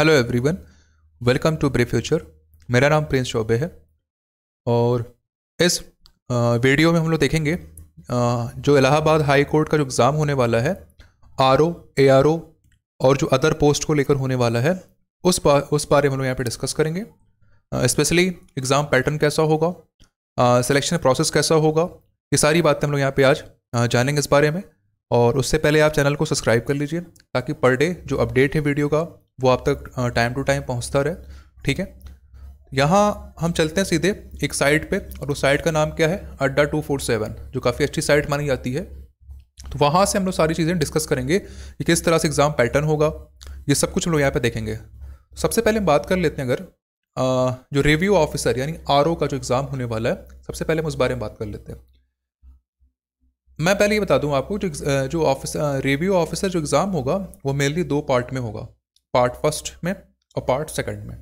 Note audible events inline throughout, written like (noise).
hello everyone welcome to ब्रे future मेरा नाम प्रिंस चौबे है और इस वीडियो में हम लोग देखेंगे जो इलाहाबाद हाई कोर्ट का जो एग्ज़ाम होने वाला है R O A R O और जो अदर पोस्ट को लेकर होने वाला है उस बा, उस बारे में हम लोग यहाँ पे डिस्कस करेंगे स्पेशली एग्ज़ाम पैटर्न कैसा होगा सिलेक्शन प्रोसेस कैसा होगा ये सारी बातें हम लोग यहाँ पर आज जानेंगे इस बारे में और उससे पहले आप चैनल को सब्सक्राइब कर लीजिए ताकि पर डे जो अपडेट है वीडियो का वो आप तक टाइम टू टाइम पहुंचता रहे ठीक है यहाँ हम चलते हैं सीधे एक साइट पे और उस साइट का नाम क्या है अड्डा टू फोर सेवन जो काफ़ी अच्छी साइट मानी जाती है तो वहाँ से हम लोग सारी चीज़ें डिस्कस करेंगे कि किस तरह से एग्ज़ाम पैटर्न होगा ये सब कुछ हम लोग यहाँ पे देखेंगे सबसे पहले हम बात कर लेते हैं अगर आ, जो रिव्यू ऑफिसर यानी आर का जो एग्ज़ाम होने वाला है सबसे पहले हम उस बारे में बात कर लेते हैं मैं पहले ये बता दूं आपको जो जो ऑफिस रिव्यू ऑफिसर जो एग्ज़ाम होगा वो मेनली दो पार्ट में होगा पार्ट फर्स्ट में और पार्ट सेकंड में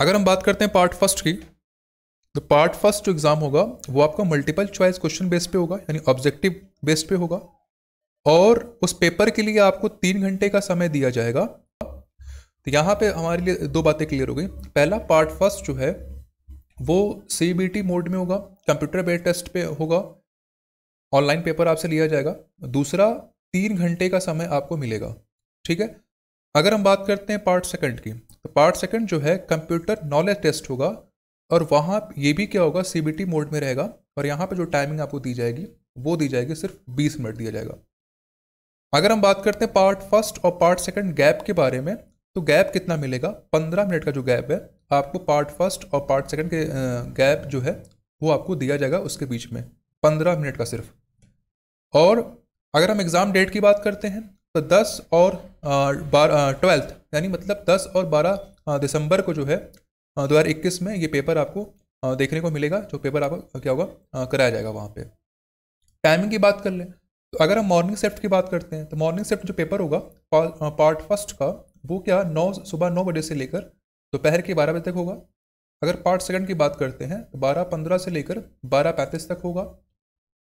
अगर हम बात करते हैं पार्ट फर्स्ट की तो पार्ट फर्स्ट जो एग्ज़ाम होगा वो आपका मल्टीपल चॉइस क्वेश्चन बेस पे होगा यानी ऑब्जेक्टिव बेस पे होगा और उस पेपर के लिए आपको तीन घंटे का समय दिया जाएगा तो यहाँ पे हमारे लिए दो बातें क्लियर हो गई पहला पार्ट फर्स्ट जो है वो सी मोड में होगा कंप्यूटर बेस्ड टेस्ट पे होगा ऑनलाइन पेपर आपसे लिया जाएगा दूसरा तीन घंटे का समय आपको मिलेगा ठीक है अगर हम बात करते हैं पार्ट सेकंड की तो पार्ट सेकंड जो है कंप्यूटर नॉलेज टेस्ट होगा और वहाँ ये भी क्या होगा सी मोड में रहेगा और यहाँ पर जो टाइमिंग आपको दी जाएगी वो दी जाएगी सिर्फ बीस मिनट दिया जाएगा अगर हम बात करते हैं पार्ट फर्स्ट और पार्ट सेकंड गैप के बारे में तो गैप कितना मिलेगा पंद्रह मिनट का जो गैप है आपको पार्ट फर्स्ट और पार्ट सेकंड के गैप जो है वो आपको दिया जाएगा उसके बीच में पंद्रह मिनट का सिर्फ और अगर हम एग्ज़ाम डेट की बात करते हैं तो दस और बारह ट्वेल्थ यानी मतलब दस और बारह दिसंबर को जो है दो हज़ार इक्कीस में ये पेपर आपको देखने को मिलेगा जो पेपर आपको क्या होगा कराया जाएगा वहाँ पे टाइमिंग की बात कर लें तो अगर हम मॉर्निंग शिफ्ट की बात करते हैं तो मॉर्निंग शिफ्ट जो पेपर होगा पार्ट फर्स्ट का वो क्या नौ सुबह नौ बजे से लेकर दोपहर के बारह बजे तक होगा अगर पार्ट सेकंड की बात करते हैं तो बारह पंद्रह से लेकर बारह पैंतीस तक होगा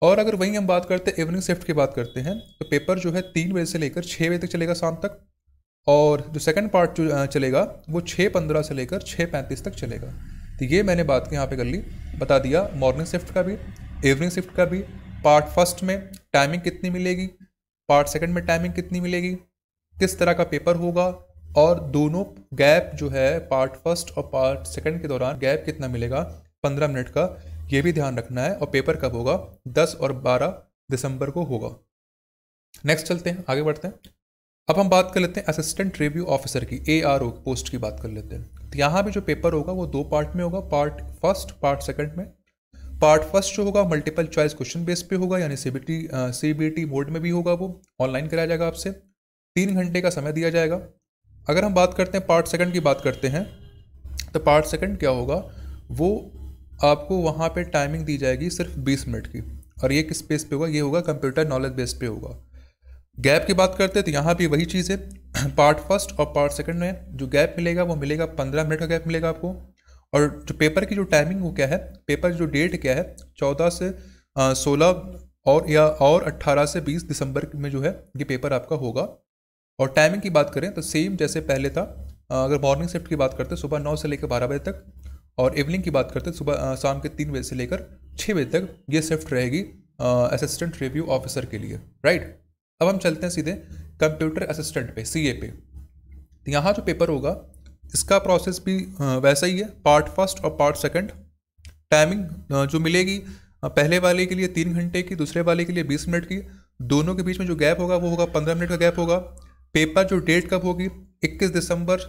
और अगर वहीं हम बात करते हैं इवनिंग शिफ्ट की बात करते हैं तो पेपर जो है तीन बजे से लेकर छः बजे तक चलेगा शाम तक और जो सेकंड पार्ट जो चलेगा वो छः पंद्रह से लेकर छः पैंतीस तक चलेगा तो ये मैंने बात यहाँ पे कर ली बता दिया मॉर्निंग शिफ्ट का भी इवनिंग शिफ्ट का भी पार्ट फर्स्ट में टाइमिंग कितनी मिलेगी पार्ट सेकंड में टाइमिंग कितनी मिलेगी किस तरह का पेपर होगा और दोनों गैप जो है पार्ट फर्स्ट और पार्ट सेकंड के दौरान गैप कितना मिलेगा पंद्रह मिनट का ये भी ध्यान रखना है और पेपर कब होगा दस और बारह दिसंबर को होगा नेक्स्ट चलते हैं आगे बढ़ते हैं अब हम बात कर लेते हैं असिस्टेंट रिव्यू ऑफिसर की ए आर ओ पोस्ट की बात कर लेते हैं तो यहाँ भी जो पेपर होगा वो दो पार्ट में होगा पार्ट फर्स्ट पार्ट सेकंड में पार्ट फर्स्ट जो होगा मल्टीपल चॉइस क्वेश्चन बेस पे होगा यानी C B T C B T board में भी होगा वो ऑनलाइन कराया जाएगा आपसे तीन घंटे का समय दिया जाएगा अगर हम बात करते हैं पार्ट सेकंड की बात करते हैं तो पार्ट सेकंड क्या होगा वो आपको वहाँ पे टाइमिंग दी जाएगी सिर्फ 20 मिनट की और ये किस बेस पे होगा ये होगा कंप्यूटर नॉलेज बेस पे होगा गैप की बात करते हैं तो यहाँ भी वही चीज़ है पार्ट (clears throat) फर्स्ट और पार्ट सेकंड में जो गैप मिलेगा वो मिलेगा पंद्रह मिनट का गैप मिलेगा आपको और जो पेपर की जो टाइमिंग वो क्या है पेपर जो डेट क्या है चौदह से सोलह और या और अट्ठारह से बीस दिसंबर में जो है ये पेपर आपका होगा और टाइमिंग की बात करें तो सेम जैसे पहले था अगर मॉर्निंग शिफ्ट की बात करते हैं सुबह नौ से लेकर बारह बजे तक और इवनिंग की बात करते हैं सुबह शाम के तीन बजे से लेकर छः बजे तक ये शिफ्ट रहेगी असिस्टेंट रिव्यू ऑफिसर के लिए राइट अब हम चलते हैं सीधे कंप्यूटर असिस्टेंट पे सी पे तो यहाँ जो पेपर होगा इसका प्रोसेस भी वैसा ही है पार्ट फर्स्ट और पार्ट सेकंड टाइमिंग जो मिलेगी पहले वाले के लिए तीन घंटे की दूसरे वाले के लिए बीस मिनट की दोनों के बीच में जो गैप होगा वो होगा पंद्रह मिनट का गैप होगा पेपर जो डेट कब होगी इक्कीस दिसंबर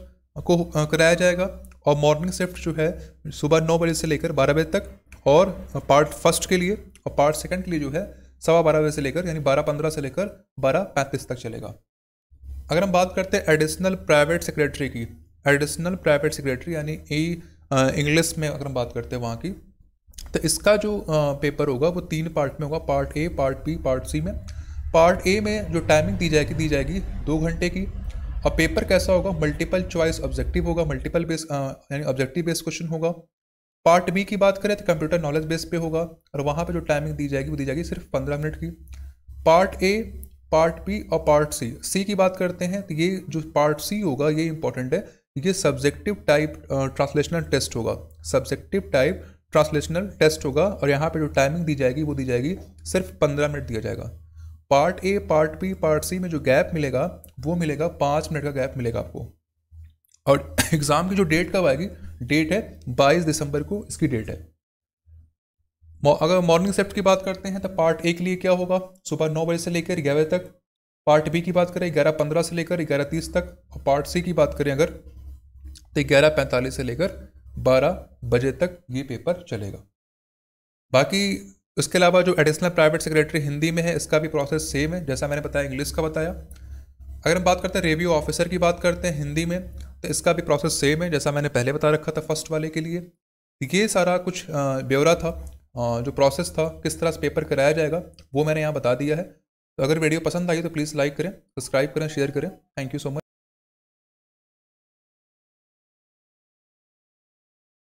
को कराया जाएगा और मॉर्निंग शिफ्ट जो है सुबह नौ बजे से लेकर बारह बजे तक और पार्ट फर्स्ट के लिए और पार्ट सेकंड के लिए जो है सवा बारह बजे से लेकर यानी बारह पंद्रह से लेकर बारह पैंतीस तक चलेगा अगर हम बात करते हैं एडिशनल प्राइवेट सेक्रेटरी की एडिशनल प्राइवेट सेक्रेटरी यानी ई e, इंग्लिश में अगर हम बात करते हैं वहाँ की तो इसका जो पेपर होगा वो तीन पार्ट में होगा part A part B part C में पार्ट ए में जो टाइमिंग दी जाएगी दी जाएगी दो घंटे की और पेपर कैसा होगा मल्टीपल चॉइस ऑब्जेक्टिव होगा मल्टीपल बेस यानी ऑब्जेक्टिव बेस क्वेश्चन होगा पार्ट बी की बात करें तो कंप्यूटर नॉलेज बेस पे होगा और वहाँ पे जो टाइमिंग दी जाएगी वो दी जाएगी सिर्फ पंद्रह मिनट की पार्ट ए पार्ट बी और पार्ट सी सी की बात करते हैं तो ये जो पार्ट सी होगा ये इंपॉर्टेंट है ये सब्जेक्टिव टाइप ट्रांसलेशनल टेस्ट होगा सब्जेक्टिव टाइप ट्रांसलेशनल टेस्ट होगा और यहाँ पे जो टाइमिंग दी जाएगी वो दी जाएगी सिर्फ पंद्रह मिनट दिया जाएगा part A part B part C में जो गैप मिलेगा वो मिलेगा पाँच मिनट का गैप मिलेगा आपको और एग्ज़ाम (laughs) की जो डेट कब आएगी डेट है बाईस दिसंबर को इसकी डेट है अगर मॉर्निंग शिफ्ट की बात करते हैं तो पार्ट ए के लिए क्या होगा सुबह नौ बजे से लेकर ग्यारह बजे तक पार्ट बी की बात करें ग्यारह पंद्रह से लेकर ग्यारह तीस तक और पार्ट सी की बात करें अगर तो ग्यारह पैंतालीस से लेकर बारह बजे तक ये पेपर चलेगा बाकी उसके अलावा जो एडिशनल प्राइवेट सेक्रेटरी हिंदी में है इसका भी प्रोसेस सेम है जैसा मैंने बताया इंग्लिश का बताया अगर हम बात करते हैं रिव्यू ऑफिसर की बात करते हैं हिंदी में तो इसका भी प्रोसेस सेम है जैसा मैंने पहले बता रखा था फर्स्ट वाले के लिए ये सारा कुछ ब्यौरा था जो प्रोसेस था किस तरह से पेपर कराया जाएगा वो मैंने यहाँ बता दिया है तो अगर वीडियो पसंद आई तो प्लीज़ लाइक करें सब्सक्राइब करें शेयर करें थैंक यू सो मच